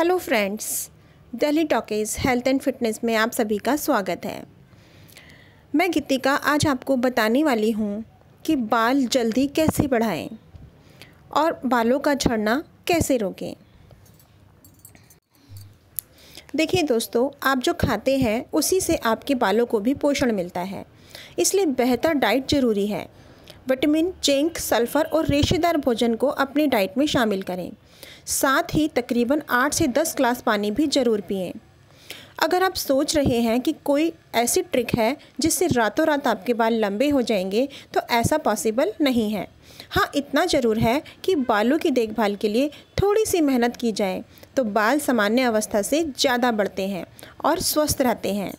hello friends Delhi talkies health and fitness में आप सभी का स्वागत है मैं गीतिका आज आपको बताने वाली हूँ कि बाल जल्दी कैसे बढ़ाएं और बालों का झड़ना कैसे रोकें देखिए दोस्तों आप जो खाते हैं उसी से आपके बालों को भी पोषण मिलता है इसलिए बेहतर डाइट ज़रूरी है विटामिन जिंक सल्फ़र और रेशेदार भोजन को अपनी डाइट में शामिल करें साथ ही तकरीबन आठ से दस ग्लास पानी भी ज़रूर पिए अगर आप सोच रहे हैं कि कोई ऐसी ट्रिक है जिससे रातों रात आपके बाल लंबे हो जाएंगे तो ऐसा पॉसिबल नहीं है हाँ इतना ज़रूर है कि बालों की देखभाल के लिए थोड़ी सी मेहनत की जाए तो बाल सामान्य अवस्था से ज़्यादा बढ़ते हैं और स्वस्थ रहते हैं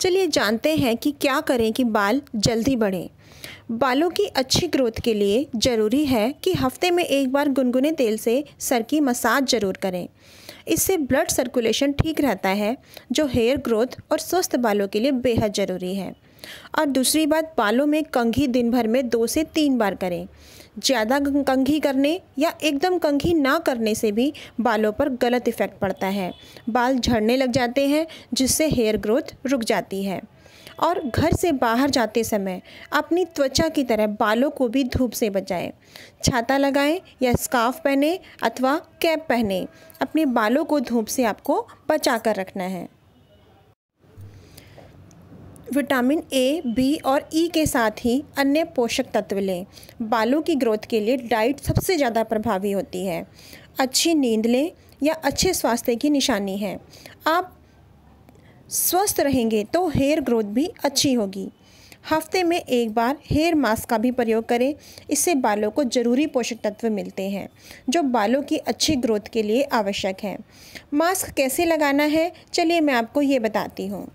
चलिए जानते हैं कि क्या करें कि बाल जल्दी बढ़ें बालों की अच्छी ग्रोथ के लिए ज़रूरी है कि हफ्ते में एक बार गुनगुने तेल से सर की मसाज ज़रूर करें इससे ब्लड सर्कुलेशन ठीक रहता है जो हेयर ग्रोथ और स्वस्थ बालों के लिए बेहद ज़रूरी है और दूसरी बात बालों में कंघी दिन भर में दो से तीन बार करें ज़्यादा कंघी करने या एकदम कंघी ना करने से भी बालों पर गलत इफ़ेक्ट पड़ता है बाल झड़ने लग जाते हैं जिससे हेयर ग्रोथ रुक जाती है और घर से बाहर जाते समय अपनी त्वचा की तरह बालों को भी धूप से बचाएं छाता लगाएं या स्काफ पहने अथवा कैप पहने अपने बालों को धूप से आपको बचा कर रखना है विटामिन ए बी और ई e के साथ ही अन्य पोषक तत्व लें बालों की ग्रोथ के लिए डाइट सबसे ज़्यादा प्रभावी होती है अच्छी नींद लें या अच्छे स्वास्थ्य की निशानी है आप स्वस्थ रहेंगे तो हेयर ग्रोथ भी अच्छी होगी हफ्ते में एक बार हेयर मास्क का भी प्रयोग करें इससे बालों को जरूरी पोषक तत्व मिलते हैं जो बालों की अच्छी ग्रोथ के लिए आवश्यक है मास्क कैसे लगाना है चलिए मैं आपको ये बताती हूँ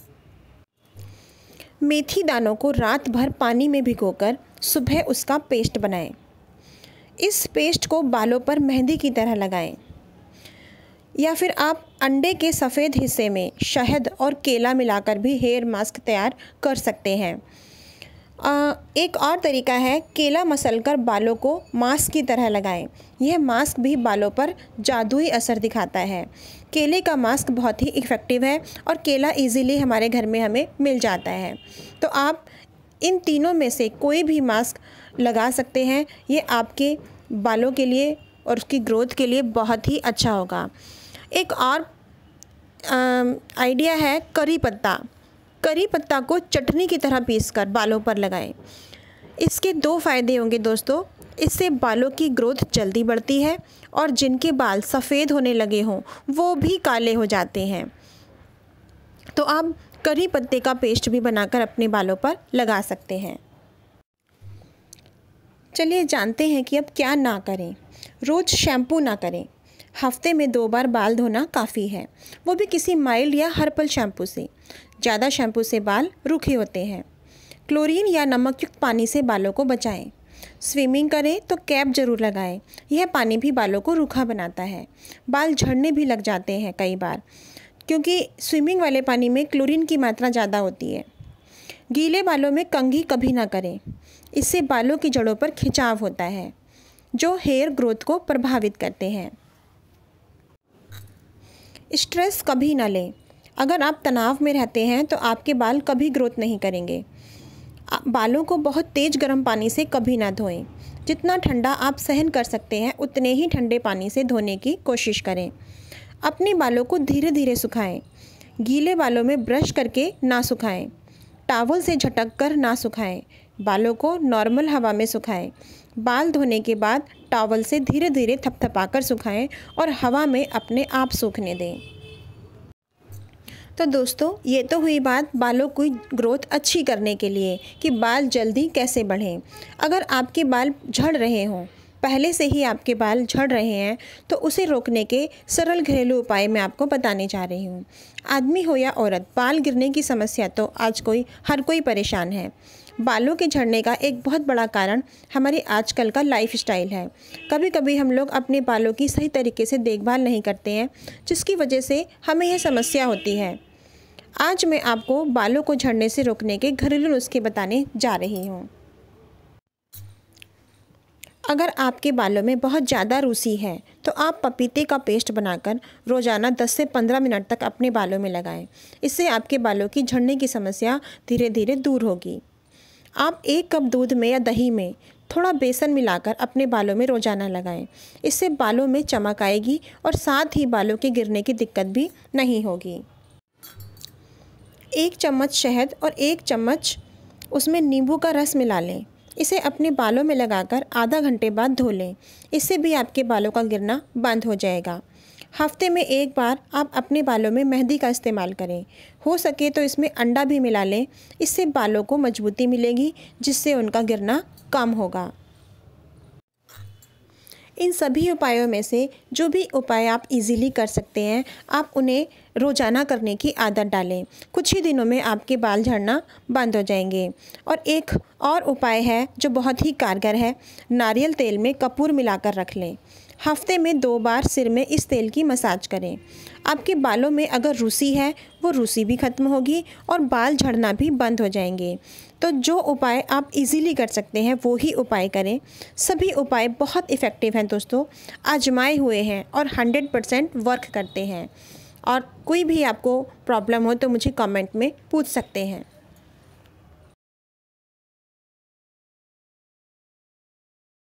मेथी दानों को रात भर पानी में भिगोकर सुबह उसका पेस्ट बनाएं इस पेस्ट को बालों पर मेहंदी की तरह लगाएं या फिर आप अंडे के सफ़ेद हिस्से में शहद और केला मिलाकर भी हेयर मास्क तैयार कर सकते हैं आ, एक और तरीका है केला मसलकर बालों को मास्क की तरह लगाएं यह मास्क भी बालों पर जादुई असर दिखाता है केले का मास्क बहुत ही इफ़ेक्टिव है और केला इजीली हमारे घर में हमें मिल जाता है तो आप इन तीनों में से कोई भी मास्क लगा सकते हैं ये आपके बालों के लिए और उसकी ग्रोथ के लिए बहुत ही अच्छा होगा एक और आइडिया है करी पत्ता करी पत्ता को चटनी की तरह पीस कर बालों पर लगाएं इसके दो फायदे होंगे दोस्तों इससे बालों की ग्रोथ जल्दी बढ़ती है और जिनके बाल सफ़ेद होने लगे हों वो भी काले हो जाते हैं तो आप करी पत्ते का पेस्ट भी बनाकर अपने बालों पर लगा सकते हैं चलिए जानते हैं कि अब क्या ना करें रोज़ शैम्पू ना करें हफ्ते में दो बार बाल धोना काफ़ी है वो भी किसी माइल्ड या हर्बल शैम्पू से ज़्यादा शैम्पू से बाल रूखे होते हैं क्लोरीन या नमकयुक्त पानी से बालों को बचाएं स्विमिंग करें तो कैप जरूर लगाएं यह पानी भी बालों को रूखा बनाता है बाल झड़ने भी लग जाते हैं कई बार क्योंकि स्विमिंग वाले पानी में क्लोरीन की मात्रा ज़्यादा होती है गीले बालों में कंघी कभी ना करें इससे बालों की जड़ों पर खिंचाव होता है जो हेयर ग्रोथ को प्रभावित करते हैं स्ट्रेस कभी ना लें अगर आप तनाव में रहते हैं तो आपके बाल कभी ग्रोथ नहीं करेंगे बालों को बहुत तेज़ गर्म पानी से कभी ना धोएं जितना ठंडा आप सहन कर सकते हैं उतने ही ठंडे पानी से धोने की कोशिश करें अपने बालों को धीरे धीरे सुखाएं गीले बालों में ब्रश करके ना सुखाएं टावल से झटक कर ना सुखाएं बालों को नॉर्मल हवा में सुखाएं बाल धोने के बाद टॉवल से धीरे धीरे थपथपाकर सुखाएं और हवा में अपने आप सूखने दें तो दोस्तों ये तो हुई बात बालों की ग्रोथ अच्छी करने के लिए कि बाल जल्दी कैसे बढ़ें अगर आपके बाल झड़ रहे हों पहले से ही आपके बाल झड़ रहे हैं तो उसे रोकने के सरल घरेलू उपाय मैं आपको बताने जा रही हूँ आदमी हो या औरत बाल गिरने की समस्या तो आज कोई हर कोई परेशान है बालों के झड़ने का एक बहुत बड़ा कारण हमारी आजकल का लाइफ स्टाइल है कभी कभी हम लोग अपने बालों की सही तरीके से देखभाल नहीं करते हैं जिसकी वजह से हमें यह समस्या होती है आज मैं आपको बालों को झड़ने से रोकने के घरेलू नुस्खे बताने जा रही हूँ अगर आपके बालों में बहुत ज़्यादा रूसी है तो आप पपीते का पेस्ट बनाकर रोज़ाना 10 से 15 मिनट तक अपने बालों में लगाएं इससे आपके बालों की झड़ने की समस्या धीरे धीरे दूर होगी आप एक कप दूध में या दही में थोड़ा बेसन मिलाकर अपने बालों में रोजाना लगाएं इससे बालों में चमक आएगी और साथ ही बालों के गिरने की दिक्कत भी नहीं होगी एक चम्मच शहद और एक चम्मच उसमें नींबू का रस मिला लें इसे अपने बालों में लगाकर आधा घंटे बाद धो लें इससे भी आपके बालों का गिरना बंद हो जाएगा हफ्ते में एक बार आप अपने बालों में मेहंदी का इस्तेमाल करें हो सके तो इसमें अंडा भी मिला लें इससे बालों को मजबूती मिलेगी जिससे उनका गिरना कम होगा इन सभी उपायों में से जो भी उपाय आप इजीली कर सकते हैं आप उन्हें रोज़ाना करने की आदत डालें कुछ ही दिनों में आपके बाल झड़ना बंद हो जाएंगे और एक और उपाय है जो बहुत ही कारगर है नारियल तेल में कपूर मिलाकर रख लें हफ्ते में दो बार सिर में इस तेल की मसाज करें आपके बालों में अगर रूसी है वो रूसी भी ख़त्म होगी और बाल झड़ना भी बंद हो जाएंगे तो जो उपाय आप इजीली कर सकते हैं वो ही उपाय करें सभी उपाय बहुत इफ़ेक्टिव हैं दोस्तों आजमाए हुए हैं और हंड्रेड परसेंट वर्क करते हैं और कोई भी आपको प्रॉब्लम हो तो मुझे कमेंट में पूछ सकते हैं